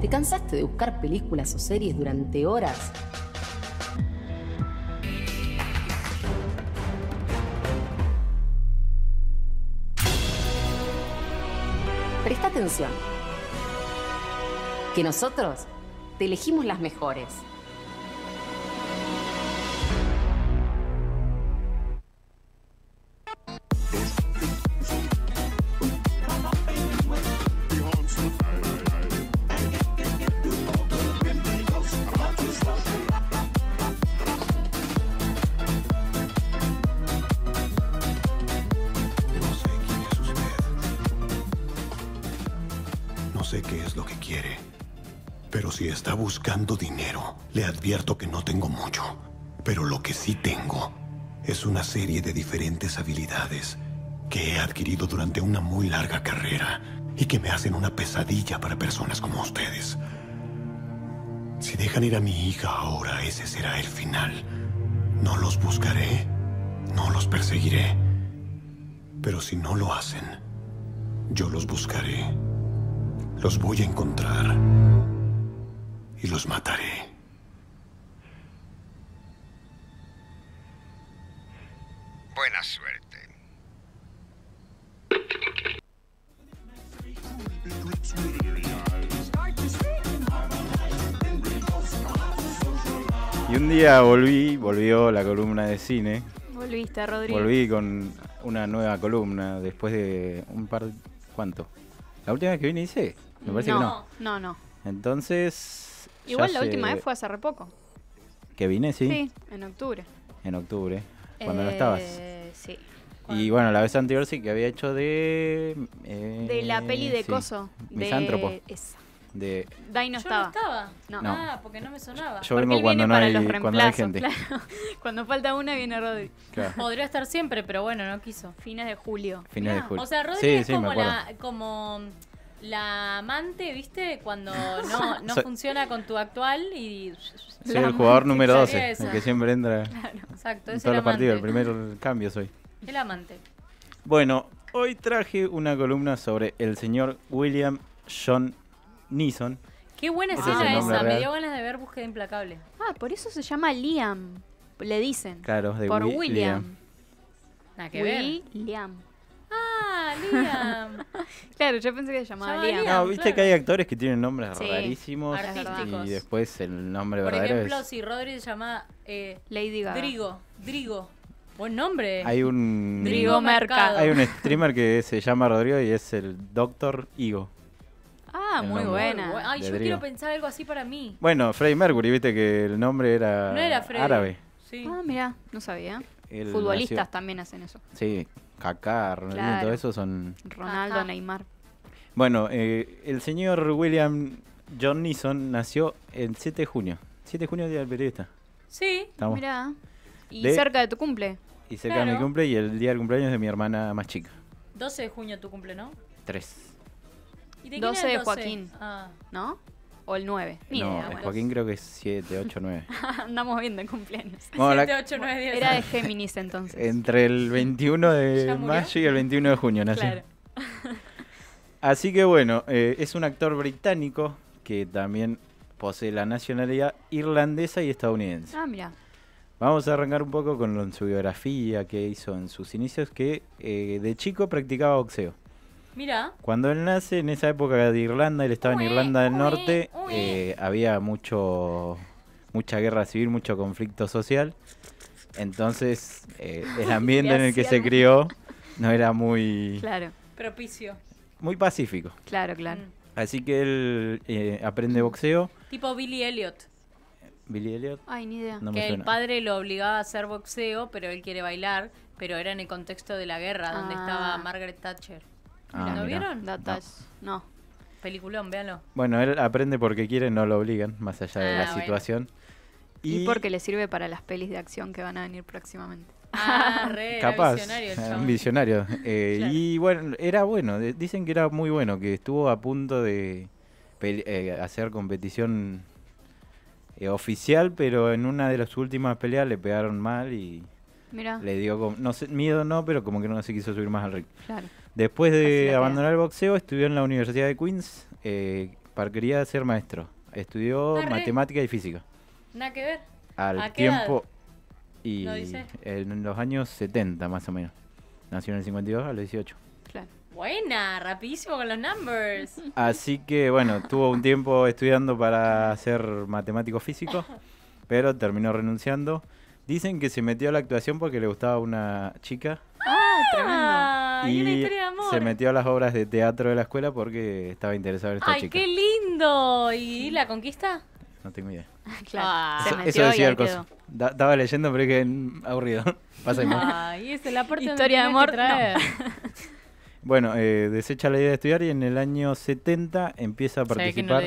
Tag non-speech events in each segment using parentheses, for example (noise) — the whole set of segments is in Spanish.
¿Te cansaste de buscar películas o series durante horas? Presta atención, que nosotros te elegimos las mejores. buscando dinero. Le advierto que no tengo mucho, pero lo que sí tengo es una serie de diferentes habilidades que he adquirido durante una muy larga carrera y que me hacen una pesadilla para personas como ustedes. Si dejan ir a mi hija ahora, ese será el final. No los buscaré, no los perseguiré. Pero si no lo hacen, yo los buscaré. Los voy a encontrar y los mataré. Buena suerte. Y un día volví, volvió la columna de cine. Volviste, Rodrigo. Volví con una nueva columna después de un par... ¿Cuánto? La última vez que vine hice. Me parece que no. No, no. Entonces, Igual la última vez fue hace re poco. ¿Que vine, sí? Sí, en octubre. En octubre, cuando no estabas. Eh, sí. y bueno, la vez anterior sí que había hecho de. Eh, de la peli de Coso. Misántropo. De esa. De... ahí no yo estaba. No Ah, porque no me sonaba. Yo vengo cuando no, hay, gente. Claro. (laughs) Cuando falta una viene Rodri. Podría estar siempre, pero bueno, no quiso. Fines de julio. Fines de julio. O sea, Rodri es como, la, como la amante, ¿viste? Cuando (laughs) no, funciona con tu actual y... Soy el jugador número 12, el que siempre entra (laughs) claro, exacto, en el los partidos, el primer cambio soy. El amante. Bueno, hoy traje una columna sobre el señor William John Neeson. Qué buena esa, me dio ganas de ver Búsqueda Implacable. Ah, por eso se llama Liam, le dicen. Claro, de por William. la que William. Ah, Liam. (laughs) claro, yo pensé que se llamaba Liam. No, viste que hay actores que tienen nombres rarísimos y después el nombre Por ejemplo, si Rodri se llama eh, Lady Gaga. Drigo. Drigo. Buen nombre. Hay un Drigo Mercado. hay un streamer que se llama Rodrigo y es el Doctor Igo Ah, muy buena. Ay, yo quiero pensar algo así para mí. Bueno, Freddy Mercury, viste que el nombre era, No era árabe. Sí. Ah, mira, no sabía. Futbolistas también hacen eso. Sí, Kaká, todo eso son... Ronaldo, Neymar. Bueno, eh, el señor William John Neeson nació el 7 de junio. 7 de junio, Día del Periodista. Sí, mirá. Y cerca de tu cumple. Y cerca de mi cumple y el día del cumpleaños de mi hermana más chica. 12 de junio tu cumple, ¿no? 3. ¿Y de 12 de Joaquín, ah. ¿no? o el 9. no, idea, Joaquín creo que es 7, 8, 9. Andamos viendo en cumpleaños. 7, 8, 9, 10. Era de Géminis entonces. Entre el 21 de mayo y el 21 de junio nació. Claro. (laughs) Así que bueno, eh, es un actor británico que también posee la nacionalidad irlandesa y estadounidense. Ah, mira. Vamos a arrancar un poco con su biografía que hizo en sus inicios, que eh, de chico practicaba boxeo. Cuando él nace, en esa época de Irlanda, él estaba en Irlanda del Norte, eh, había mucho, mucha guerra civil, mucho conflicto social. Entonces, eh, el ambiente en el que se crió no era muy... Propicio. Muy pacífico. Claro, claro. Mm. Así que él eh, aprende boxeo. Tipo Billy Elliot. Billy Elliot. Ay, ni idea. que el padre lo obligaba a hacer boxeo, pero él quiere bailar, pero era en el contexto de la guerra, donde ah. estaba Margaret Thatcher. Ah, ¿No vieron? No. Peliculón, véanlo. Bueno, él aprende porque quiere, no lo obligan, más allá de ah, la situación. Y, porque le sirve para las pelis de acción que van a venir próximamente. Ah, (laughs) capaz, visionario un visionario. Eh, y bueno, era bueno, dicen que era muy bueno, que estuvo a punto de eh, hacer competición eh, oficial, pero en una de las últimas peleas le pegaron mal y le dio no miedo no, pero como que no se quiso subir más al ring. Después de abandonar el boxeo, estudió en la Universidad de Queens eh, para quería ser maestro. Estudió matemática y física. Nada que ver. Al tiempo y en los años 70 más o menos. Nació en el 52 a los 18. Buena, rapidísimo con los numbers. (laughs) Así que bueno, tuvo un tiempo estudiando para ser matemático físico, (laughs) pero terminó renunciando Dicen que se metió a la actuación porque le gustaba una chica. ¡Ah, tremendo! Ah, y, una historia de amor. se metió a las obras de teatro de la escuela porque estaba interesado en esta chica. ¡Ay, qué lindo! ¿Y la conquista? No tengo idea. (laughs) claro. Ah, eso, se eso decía el coso. estaba leyendo, pero es que aburrido. (laughs) Pasa Ay, esa es la parte historia de amor. (laughs) Bueno, eh, desecha la idea de estudiar y en el año 70 empieza a participar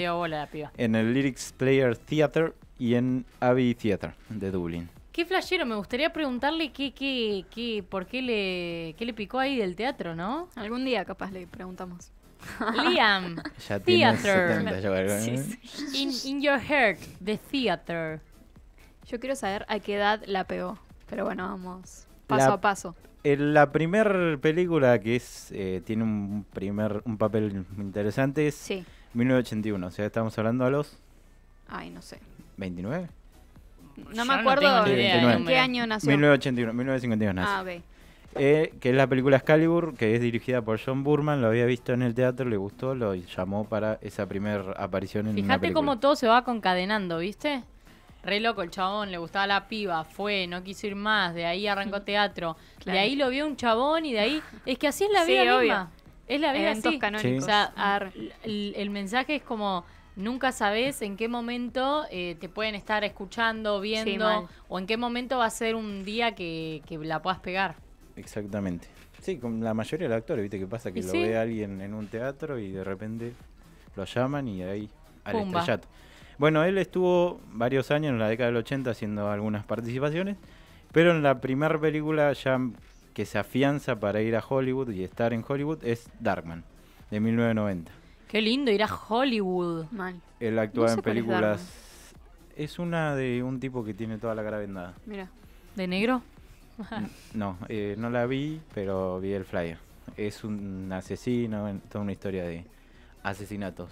en el Lyrics Player Theater y en Abbey Theater de Dublín. Qué flashero, me gustaría preguntarle qué, qué, qué, por qué le, le picó ahí del teatro, ¿no? Algún día capaz le preguntamos. (laughs) Liam, (laughs) theater. ¿eh? In, your heart, the theater. Yo quiero saber a qué edad la pegó, pero bueno, vamos paso a paso. En la primera película que es eh, tiene un primer un papel interesante es 1981, o sea, estamos hablando a los... Ay, no sé. ¿29? no me acuerdo en qué año nació. 1981, 1952 nació. que es la película Excalibur, que es dirigida por John Burman, lo había visto en el teatro, le gustó, lo llamó para esa primera aparición en el una película. cómo todo se va concadenando, ¿viste? Re loco, el chabón, le gustaba la piba, fue, no quiso ir más, de ahí arrancó (laughs) teatro, de ahí lo vio un chabón y de ahí... Es que así es la vida Es la vida así. Canónicos. el mensaje es como nunca sabes en qué momento eh, te pueden estar escuchando, viendo, o en qué momento va a ser un día que, la puedas pegar. Exactamente. Sí, con la mayoría de los actores, ¿viste? qué pasa que lo ve alguien en un teatro y de repente lo llaman y ahí al Bueno, él estuvo varios años en la década del 80 haciendo algunas participaciones, pero en la primera película ya que se afianza para ir a Hollywood y estar en Hollywood es Darkman, de 1990. Qué lindo ir a Hollywood. El Él actúa en películas. Es, una de un tipo que tiene toda la cara vendada. Mira. ¿De negro? no, eh, no la vi, pero vi el flyer. Es un asesino, toda una historia de asesinatos.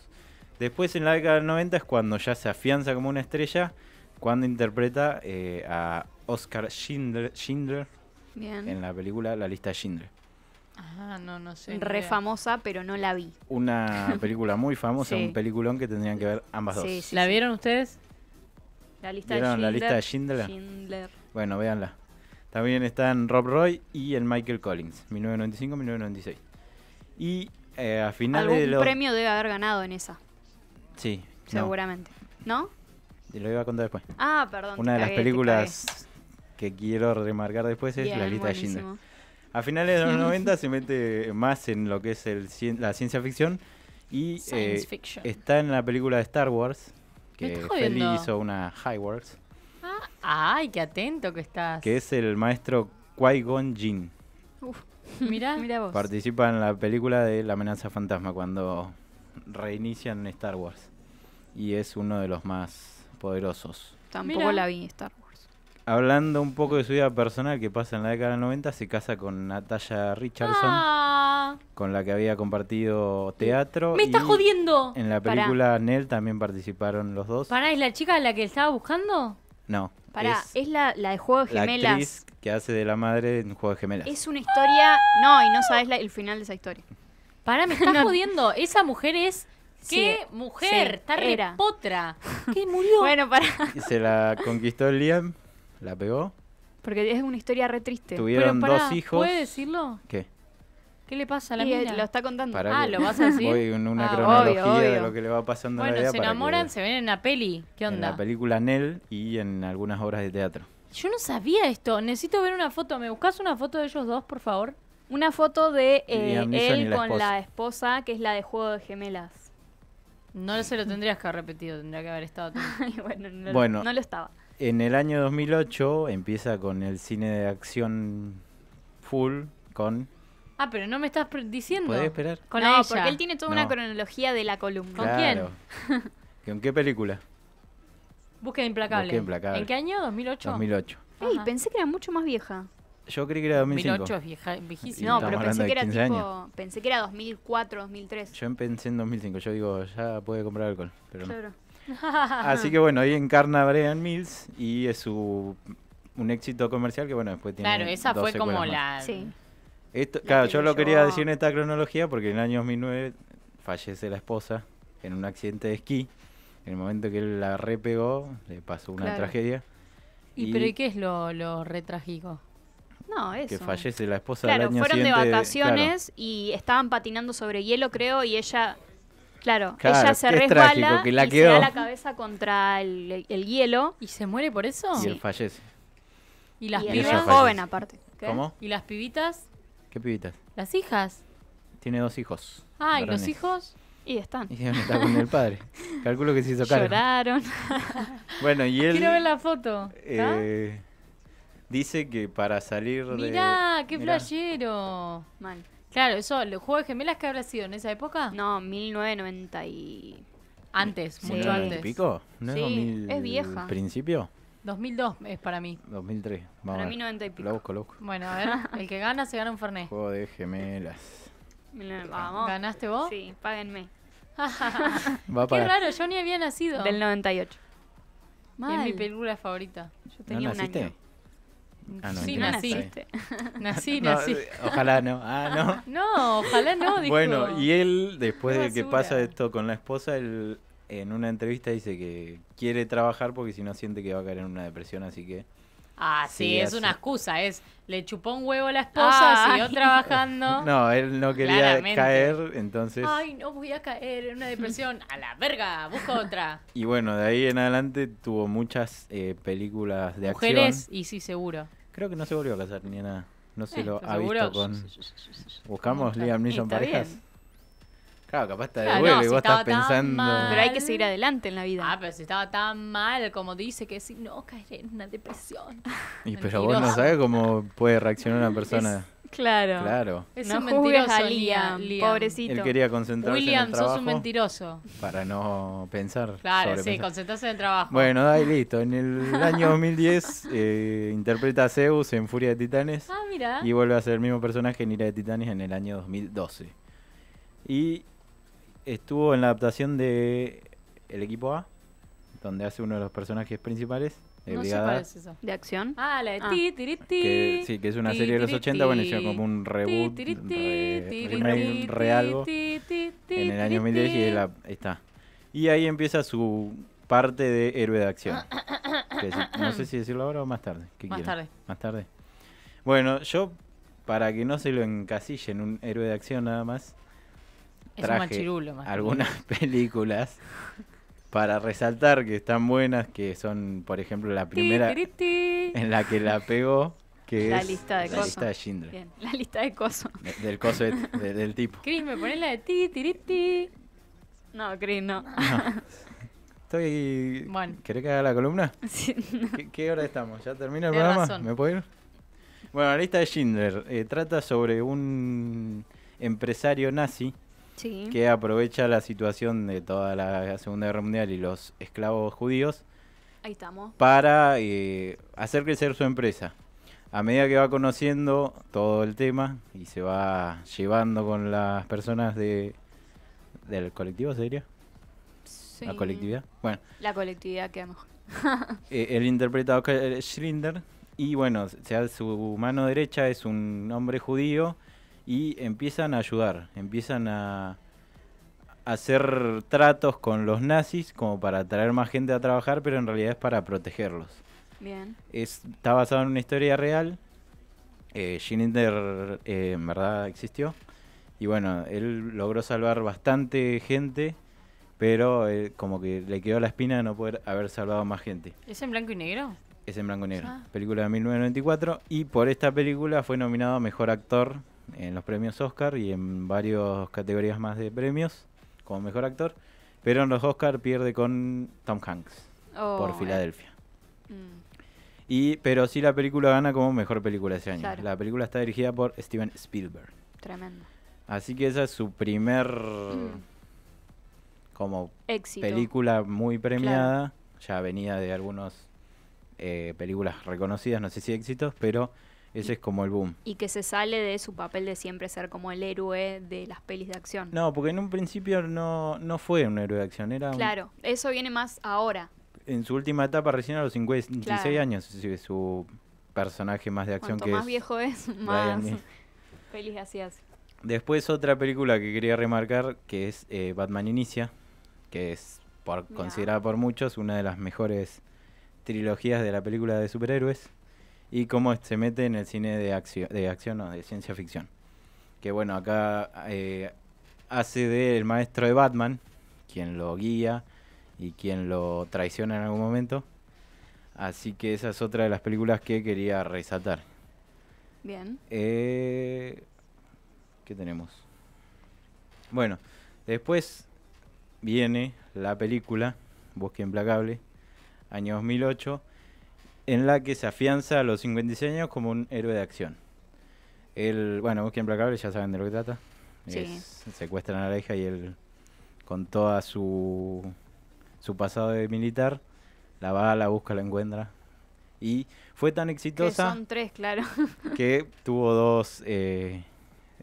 Después en la década del 90 es cuando ya se afianza como una estrella, cuando interpreta eh, a Oscar Schindler, en la película La lista Schindler. Ah, Re famosa, pero no la vi. Una (laughs) película muy famosa, un peliculón que tendrían que ver ambas dos. ¿La vieron ustedes? La lista de Schindler? Bueno, véanla. También están Rob Roy y el Michael Collins, 1995-1996. Y eh, a finales ¿Algún un premio debe haber ganado en esa. Sí. Seguramente. ¿No? lo iba a contar después. Ah, perdón. Una de las películas que quiero remarcar después es La lista de Schindler. A finales de los 90 se mete más en lo que es la ciencia ficción y eh, está en la película de Star Wars, que Feli hizo una High Wars. Ah, ay, qué atento que estás. Que es el maestro Qui-Gon Jinn. Uf, (laughs) Participa en la película de La amenaza fantasma cuando reinician Star Wars. Y es uno de los más poderosos. Tampoco la vi Star Wars hablando un poco de su vida personal que pasa en la década del 90, se casa con Natalia Richardson, ah. con la que había compartido teatro. ¡Me está jodiendo! En la película Nell también participaron los dos. ¿Para es la chica a la que estaba buscando? No. Para, es, la, de Juego de Gemelas. que hace de la madre en Juego de Gemelas. Es una historia. No, y no sabes el final de esa historia. para me está (laughs) jodiendo. Esa mujer es. ¡Qué mujer! Sí, está ¿Qué murió? Bueno, para. Se la conquistó el Liam la pegó. Porque es una historia re triste. Tuvieron dos hijos. ¿Puede decirlo? ¿Qué? ¿Qué le pasa a la eh, mina? Lo está contando. ah, lo vas a decir. Voy en una ah, cronología de lo que le va pasando bueno, se enamoran, se ven en la peli. ¿Qué onda? En la película Nell y en algunas obras de teatro. Yo no sabía esto. Necesito ver una foto. ¿Me buscas una foto de ellos dos, por favor? Una foto de eh, él con la esposa, que es la de Juego de Gemelas. (laughs) No se lo tendrías que haber repetido, tendría que haber estado. (laughs) bueno, no, lo estaba en el año 2008 empieza con el cine de acción full con Ah, pero no me estás diciendo. ¿Puedes esperar? Con no, porque él tiene toda una cronología de la columna. ¿Con claro. quién? (laughs) ¿Con qué película? Búsqueda implacable. ¿En qué año? 2008. 2008. Ey, pensé que era mucho más vieja. Yo creí que era 2005. 2008 es vieja, viejísima. No, pero pensé que era tipo, pensé que era 2004, 2003. Yo pensé en 2005. Yo digo, ya puede comprar alcohol, pero Así que bueno, ahí encarna Brian Mills y es su, un éxito comercial que bueno, después tiene... Claro, esa fue como la... Esto, claro, yo lo quería decir en esta cronología porque en el año 2009 fallece la esposa en un accidente de esquí. En el momento que él la repegó, le pasó una tragedia. ¿Y, pero qué es lo, lo No, eso. Que fallece la esposa del año fueron de vacaciones y estaban patinando sobre hielo, creo, y ella Claro, ella se resbala y se da la cabeza contra el, hielo. ¿Y se muere por eso? Y él fallece. ¿Y las y pibas? joven aparte. ¿Cómo? ¿Y las pibitas? ¿Qué pibitas? Las hijas. Tiene dos hijos. Ah, ¿y los hijos? Y están. Y con el padre. (laughs) Calculo que se hizo cargo. Lloraron. (laughs) bueno, y él... Quiero ver la foto. Eh, dice que para salir Mirá, de... ¡Qué Mirá, qué Mal. Claro, eso, el juego de gemelas que habrá sido en esa época? No, 1990 y... Antes, mucho antes. ¿Y pico? ¿No sí, es, 2000, es vieja. ¿Principio? 2002 es para mí. 2003. Vamos para mí 90 y pico. Lo busco, lo busco. Bueno, a ver, el que gana se gana un Fernet. (laughs) Juego de gemelas. Vamos. ¿Ganaste vos? Sí, páguenme. (laughs) Va Qué raro, yo ni había nacido. Del 98. es mi película favorita. Yo tenía ¿No Ah, naciste. (laughs) Ojalá ah, no. no. ojalá no. Bueno, y él, después de que pasa esto con la esposa, él en una entrevista dice que quiere trabajar porque si no siente que va a caer en una depresión, así que Ah, sí, es una excusa, es le chupó un huevo a la esposa, ah. siguió (laughs) trabajando. No, él no quería caer, entonces. Ay, no voy a caer en una depresión. A la verga, busca otra. Y bueno, de ahí en adelante tuvo muchas eh, películas de Mujeres, y sí, seguro. Creo que no se volvió a casar ni nada. No se eh, lo ha visto con. Buscamos Liam Neeson parejas. Claro, capaz te devuelve y vos estás pensando. Pero hay que seguir adelante en la vida. Ah, pero si estaba tan mal, como dice, que si no, caeré en una depresión. Y pero vos no sabes cómo puede reaccionar una (laughs) persona. claro. Claro. Es un mentiroso, a Liam, Pobrecito. Él quería concentrarse William, en el trabajo. William, sos un mentiroso. Para no pensar. Claro, sí, concentrarse en el trabajo. Bueno, ahí listo. En el año 2010 eh, interpreta a Zeus en Furia de Titanes. Ah, mira. Y vuelve a ser el mismo personaje en Ira de Titanes en el año 2012. Y estuvo en la adaptación de El equipo A, donde hace uno de los personajes principales. De ¿De acción? Ah, la de Titi. Ah. sí, que es una serie de los 80, bueno, hicieron como un reboot, un realgo en el año 2010 y está. Y ahí empieza su parte de héroe de acción. (coughs) no sé si decirlo ahora o más tarde. más tarde. Más tarde. Bueno, yo, para que no se lo encasille en un héroe de acción nada más, traje algunas (laughs) películas para resaltar que están buenas, que son, por ejemplo, la primera en la que la pegó, que es la lista de Coso La lista de coso. del coso de, del tipo. Cris, me pones la de ti, tiriti. No, Cris, no. Estoy... Bueno. ¿Querés que haga la columna? (laughs) ¿Qué, hora estamos? ¿Ya termina el programa? ¿Me puedo ir? Bueno, la lista de Schindler eh, trata sobre un empresario nazi que aprovecha la situación de toda la Segunda Guerra Mundial y los esclavos judíos para eh, hacer crecer su empresa. A medida que va conociendo todo el tema y se va llevando con las personas de, del colectivo, ¿sería? Sí. La colectividad. Bueno. La colectividad que mejor. (laughs) Eh, el él interpreta a eh, Schlinder y bueno, sea su mano derecha es un hombre judío y empiezan a ayudar, empiezan a hacer tratos con los nazis como para traer más gente a trabajar, pero en realidad es para protegerlos. Bien. está basado en una historia real. Eh, Schindler eh, en verdad existió. Y bueno, él logró salvar bastante gente, pero eh, como que le quedó la espina de no poder haber salvado más gente. ¿Es en blanco y negro? Es en blanco y negro. Ah. Película de 1994. Y por esta película fue nominado a Mejor Actor en los premios Oscar y en varias categorías más de premios como mejor actor, pero en los Oscar pierde con Tom Hanks por oh, Filadelfia. Eh. Mm. Y, pero sí la película gana como mejor película ese año. La película está dirigida por Steven Spielberg. Tremendo. Así que esa es su primer mm. como Éxito. película muy premiada. Ya venía de algunas eh, películas reconocidas, no sé si éxitos, pero ese es como el boom. Y que se sale de su papel de siempre ser como el héroe de las pelis de acción. No, porque en un principio no, no fue un héroe de acción, era... Claro, eso viene más ahora. En su última etapa, recién a los 56 años, su personaje más de acción Cuanto que más viejo es, más (laughs) pelis así Después otra película que quería remarcar, que es eh, Batman Inicia, que es por, considerada por muchos una de las mejores trilogías de la película de superhéroes y cómo se mete en el cine de acción, de acción o de ciencia ficción. Que bueno, acá eh, hace de el maestro de Batman, quien lo guía y quien lo traiciona en algún momento. Así que esa es otra de las películas que quería resaltar. Bien. Eh, ¿Qué tenemos? Bueno, después viene la película Bosque Implacable, año 2008 en la que se afianza a los 56 años como un héroe de acción. El, bueno, busquen Implacable, ya saben de lo que trata. Sí. secuestran a la hija y él, con toda su, su pasado de militar, la va, la busca, la encuentra. Y fue tan exitosa. Que son tres, claro. que tuvo dos eh,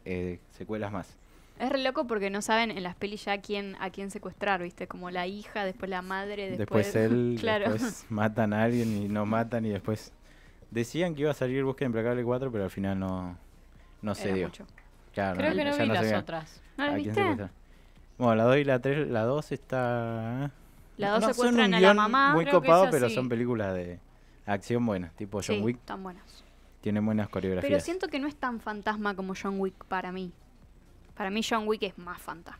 eh, secuelas más. Es re loco porque no saben en las pelis ya a quién, a quién secuestrar, ¿viste? Como la hija, después la madre, después... Después (laughs) él, matan a alguien y no matan y después... Decían que iba a salir Búsqueda Implacable 4, pero al final no, no se dio. Creo que no vi las otras. Bueno, la 2 y la 3, la 2 está... La 2 no, secuestran a la mamá. Muy copado, pero son películas de acción buena, tipo John Wick. están buenas. Tienen buenas coreografías. Pero siento que no es tan fantasma como John Wick para mí. Para mí John Wick es más fantasma.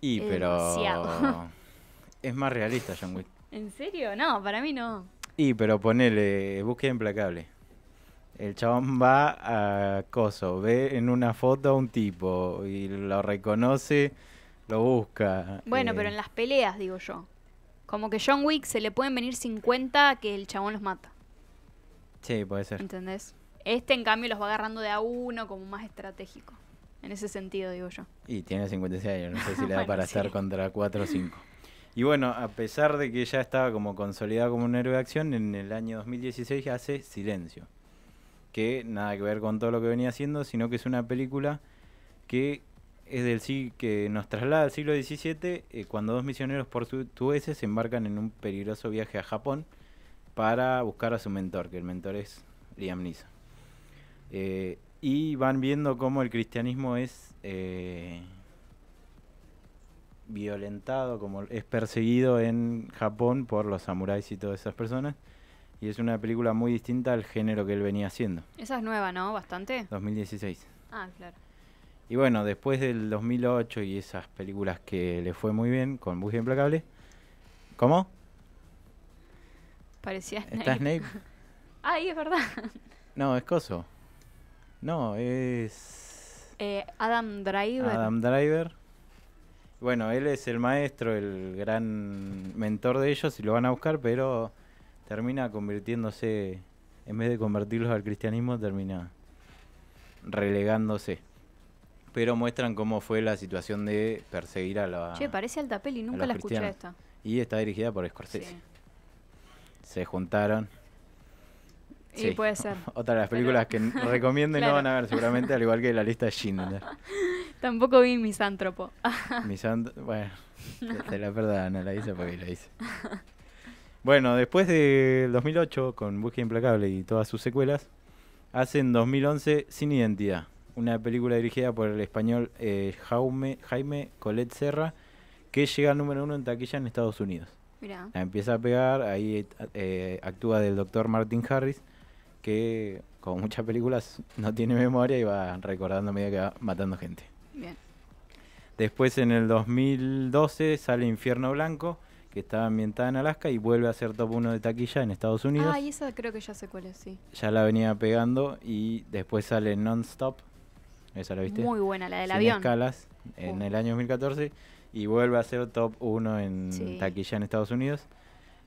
Y es pero... (laughs) Es más realista John Wick. (laughs) ¿En serio? No, para mí no. Y pero ponele, búsqueda implacable. El chabón va a Coso, ve en una foto a un tipo y lo reconoce, lo busca. Bueno, eh. pero en las peleas, digo yo. Como que John Wick se le pueden venir 50 que el chabón los mata. Sí, puede ser. ¿Entendés? Este, en cambio, los va agarrando de a uno como más estratégico en ese sentido, digo yo. Y tiene 56 años, no sé si (laughs) le da para estar contra 4 o 5. Y bueno, a pesar de que ya estaba como consolidado como un héroe de acción, en el año 2016 hace Silencio, que nada que ver con todo lo que venía haciendo, sino que es una película que es del siglo que nos traslada al siglo XVII, eh, cuando dos misioneros por portugueses se embarcan en un peligroso viaje a Japón para buscar a su mentor, que el mentor es Liam Neeson. Eh, y van viendo cómo el cristianismo es eh, violentado, como es perseguido en Japón por los samuráis y todas esas personas. Y es una película muy distinta al género que él venía haciendo. Esa es nueva, ¿no? Bastante. 2016. Ah, claro. Y bueno, después del 2008 y esas películas que le fue muy bien con Buggy Implacable. ¿Cómo? Parecía Snape. (laughs) Ay, es verdad. No, es Coso. No, es. Eh, Adam Driver. Adam Driver. Bueno, él es el maestro, el gran mentor de ellos y lo van a buscar, pero termina convirtiéndose, en vez de convertirlos al cristianismo, termina relegándose. Pero muestran cómo fue la situación de perseguir a la. Che, parece alta y nunca la escuché esta. Y está dirigida por Scorsese. Se juntaron puede ser. (laughs) Otra de las películas que (laughs) recomiendo y no van a ver seguramente, al igual que la lista de Schindler. (laughs) Tampoco vi Misántropo. Misántropo, bueno, te la no la hice porque la hice. Bueno, después del 2008, con Búsqueda Implacable y todas sus secuelas, hacen 2011 Sin Identidad, una película dirigida por el español eh, Jaime Colet Serra, que llega al número uno en taquilla en Estados Unidos. La empieza a pegar, ahí eh, actúa del doctor Martin Harris, que, como muchas películas, no tiene memoria y va recordando a medida que va matando gente. Bien. Después, en el 2012, sale Infierno Blanco, que estaba ambientada en Alaska y vuelve a ser top 1 de taquilla en Estados Unidos. Ah, y esa creo que ya sé cuál es, sí. Ya la venía pegando y después sale Non-Stop. Esa la viste. Muy buena, la del Sin avión. escalas, en el año 2014 y vuelve a ser top 1 en taquilla en Estados Unidos.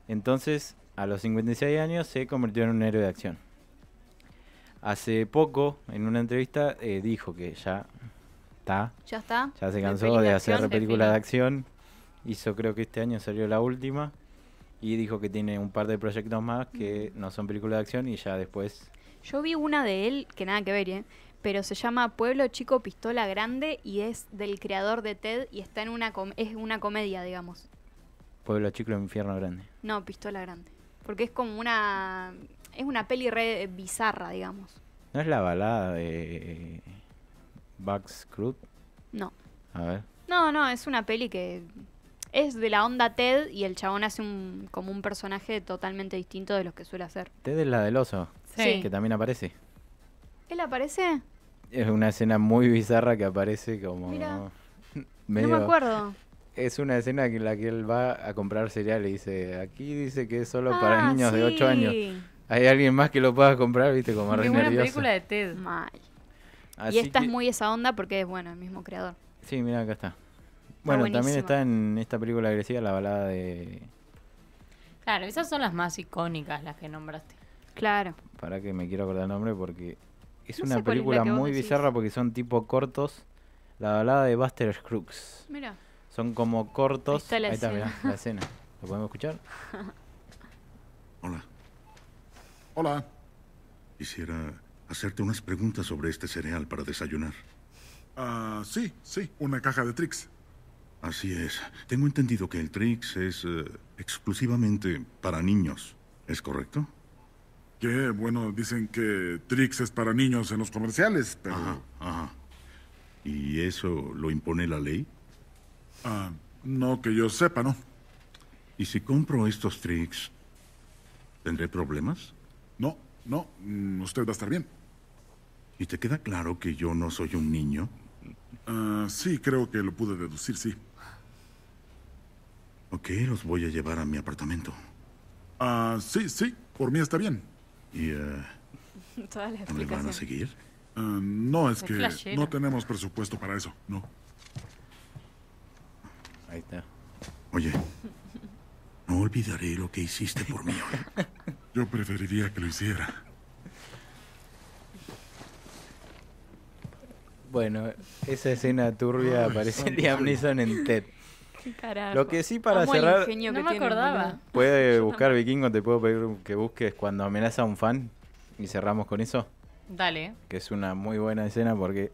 Entonces, a los 56 años se convirtió en un héroe de acción hace poco, en una entrevista, eh, dijo que ya está. Ya está. Ya se cansó de, hacer películas de, acción. Hizo, creo que este año salió la última. Y dijo que tiene un par de proyectos más que mm. no son películas de acción y ya después. Yo vi una de él, que nada que ver, ¿eh? pero se llama Pueblo Chico Pistola Grande y es del creador de TED y está en una es una comedia, digamos. Pueblo Chico Infierno Grande. No, Pistola Grande. Porque es como una es una peli re bizarra, digamos. ¿No es la balada de eh, Bugs Crude? No. A ver. No, no, es una peli que es de la onda Ted y el chabón hace un, como un personaje totalmente distinto de los que suele hacer. Ted es la del oso, sí. que también aparece. ¿Él aparece? Es una escena muy bizarra que aparece como... (laughs) no me acuerdo es una escena en la que él va a comprar cereal y dice, aquí dice que es solo para ah, niños de 8 años hay alguien más que lo pueda comprar, viste, como Es nervioso. una película de Ted. Mal. y esta es muy esa onda porque es, bueno, el mismo creador. Sí, mira, acá está. Bueno, también está en esta película agresiva la balada de... Claro, esas son las más icónicas, las que nombraste. Claro. Para que me quiero acordar el nombre porque es una película muy bizarra porque son tipo cortos. La balada de Buster Scruggs. Mira. Son como cortos. Ahí está la la escena. ¿Lo podemos escuchar? (laughs) Hola. Hola. Quisiera hacerte unas preguntas sobre este cereal para desayunar. Ah, sí, sí, una caja de Trix. Así es. Tengo entendido que el Trix es eh, exclusivamente para niños. ¿Es correcto? Que, bueno, dicen que Trix es para niños en los comerciales, pero... Ajá, ajá. ¿Y eso lo impone la ley? Ah, no que yo sepa, ¿no? ¿Y si compro estos Trix, tendré problemas? No, no, mm, usted va a estar bien. ¿Y te queda claro que yo no soy un niño? Ah, sí, creo que lo pude deducir, sí. Ok, los voy a llevar a mi apartamento. Ah, sí, sí, por mí está bien. ¿Y eh. (laughs) van a seguir? Ah, no, es, que no tenemos presupuesto para eso, no. Ahí está. Oye, no olvidaré lo que hiciste por mí hoy. (laughs) Yo preferiría que lo hiciera. Bueno, esa escena turbia parece aparece en TED. Lo que sí para cerrar... No me acordaba. Puede buscar Vikingo, te puedo pedir que busques cuando amenaza un fan y cerramos con eso. Dale. Que es una muy buena escena porque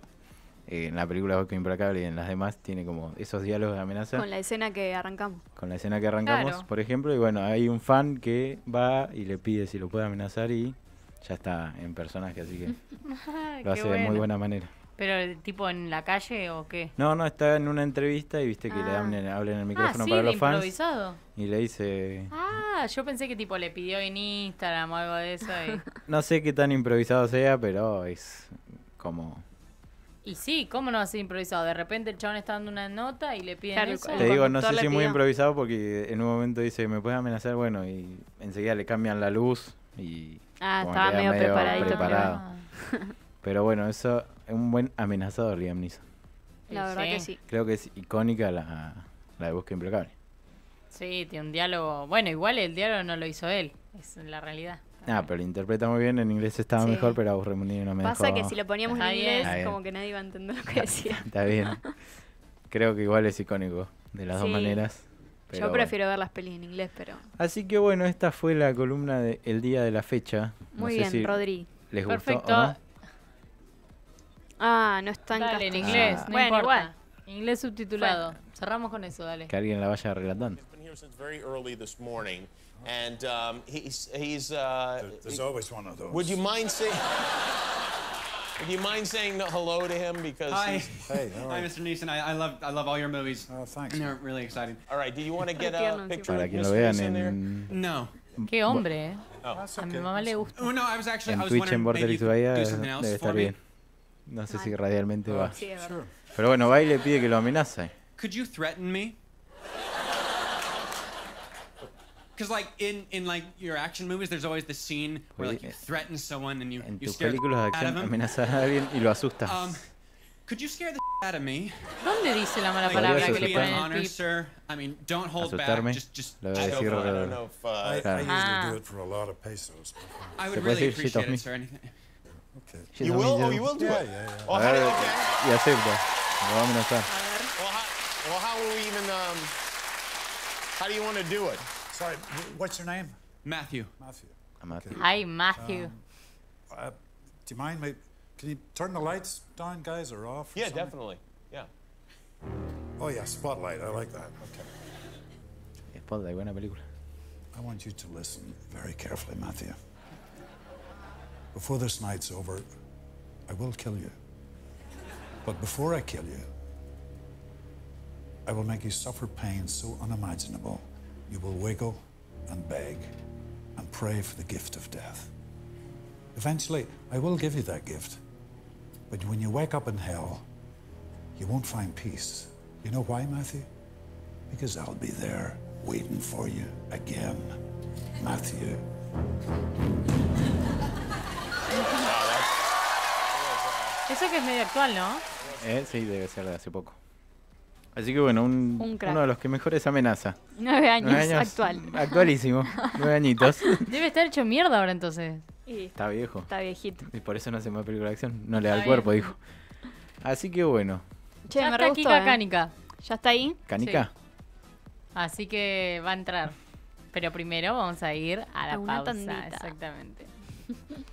eh, en la película Bosque Implacable y en las demás, tiene como esos diálogos de amenaza. Con la escena que arrancamos. Con la escena que arrancamos, por ejemplo, y bueno, hay un fan que va y le pide si lo puede amenazar y ya está en personaje, así que (laughs) lo hace de muy buena manera. ¿Pero tipo en la calle o qué? No, no, está en una entrevista y viste que le ah. hablan en el ah, micrófono para los fans. Improvisado. Y le dice. Ah, yo pensé que tipo le pidió en Instagram o algo de eso. (laughs) no sé qué tan improvisado sea, pero es como y sí, ¿cómo no va a ser improvisado? De repente el chabón está dando una nota y le piden eso. Te digo, no sé si muy improvisado porque en un momento dice, ¿me puedes amenazar? Bueno, y enseguida le cambian la luz y... Ah, estaba medio, preparadito. (laughs) Pero bueno, eso es un buen amenazador, Liam Neeson. La verdad que sí. Creo que es icónica la, de Búsqueda Implacable. Sí, tiene un diálogo... Bueno, igual el diálogo no lo hizo él, es la realidad. Ah, pero lo interpreta muy bien, en inglés estaba mejor, pero vos Remunini no me Pasa que si lo poníamos en inglés, como que nadie iba a entender lo que decía. (laughs) Está bien. Creo que igual es icónico, de las dos maneras. Yo prefiero ver las pelis en inglés, pero... Así que bueno, esta fue la columna del día de la fecha. Muy bien, si Rodri. ¿Les Perfecto. gustó Perfecto. Ah, no está en inglés, no bueno, importa. Igual. Inglés subtitulado. Cerramos con eso, dale. Que alguien la vaya arreglando. and um, he's, he's uh, there's he, always one of those. Would you mind saying? would you mind saying hello to him because? Hi, hey, hi, Mr. Neeson. I, I, love I love all your movies. Oh, thanks. And they're really exciting. All right, do you want to get (laughs) a picture with Mr. Neeson there? No. Qué hombre. Eh. Oh. A mi mamá le gusta. Oh no, I was actually en I was Twitch en Border Bahía debe estar bien. No sé si radialmente oh, va. Pero bueno, va y le pide que lo amenace. could you threaten me? Because like in in like your action movies, there's always the scene where like you threaten someone and you you scare the de of them. a alguien y lo asustas. Um, could you scare the out of me? ¿Dónde dice la mala palabra que le honor, sir. I mean, don't hold Asustarme. back. Just just I don't know if uh, I, I usually do it ah. for a lot of pesos. I would really appreciate it, sir. Anything. Okay. You will? Oh, you will do it? Yeah, yeah, yeah. Oh, how did, okay. Ya acepta. Lo va a amenazar. Well, how will we even, um, how do you want to do it? Sorry, what's your name? Matthew. Matthew. I'm Matthew. Okay. Hi, Matthew. Um, uh, do you mind, me? Can you turn the lights down, guys, or off? Or yeah, something? definitely. Yeah. Oh, yeah, spotlight. I like that. Okay. Spotlight, buena película. I want you to listen very carefully, Matthew. Before this night's over, I will kill you. But before I kill you, I will make you suffer pain so unimaginable you will wiggle and beg and pray for the gift of death. Eventually, I will give you that gift. But when you wake up in hell, you won't find peace. You know why, Matthew? Because I'll be there waiting for you again, Matthew. Eso que es medio actual, ¿no? Eh, sí, debe ser de hace poco. Así que bueno, uno de los que mejores amenaza. Nueve años, actual. Actualísimo, nueve añitos. (laughs) Debe estar hecho mierda ahora entonces. está viejo. Está viejito. Y por eso no hace más película de acción. No le da el cuerpo, dijo. Así que bueno. Che, ya me está ¿eh? Canica. ¿Ya está ahí? Canica. Así que va a entrar. Pero primero vamos a ir a la a pausa. Exactamente. (laughs)